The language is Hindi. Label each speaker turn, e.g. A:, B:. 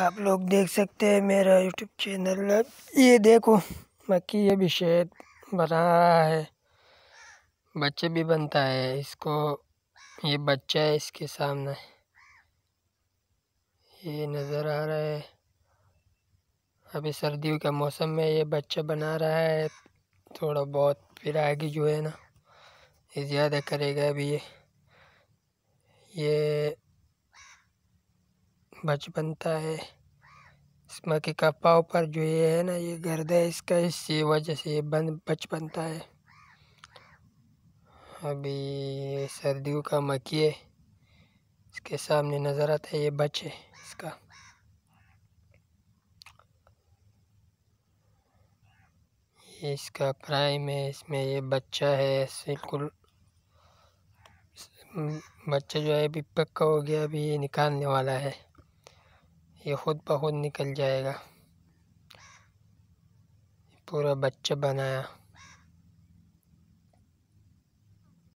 A: आप लोग देख सकते हैं मेरा यूट्यूब चैनल ये देखो
B: मक्की ये भी शेर बना रहा है बच्चे भी बनता है इसको ये बच्चा है इसके सामने ये नज़र आ रहा है अभी सर्दियों के मौसम में ये बच्चा बना रहा है थोड़ा बहुत फिर आगे जो है ना ये ज़्यादा करेगा अभी ये ये बच बनता है इस मक्के का पाव पर जो ये है ना ये गर्द है इसका इससे वजह से ये बन बच बनता है अभी सर्दियों का मक्की है इसके सामने नज़र आता है ये बच है इसका इसका प्राइम है इसमें ये बच्चा है बिल्कुल बच्चा जो है अभी पक्का हो गया अभी ये निकालने वाला है ये खुद ब खुद निकल जाएगा पूरा बच्चा बनाया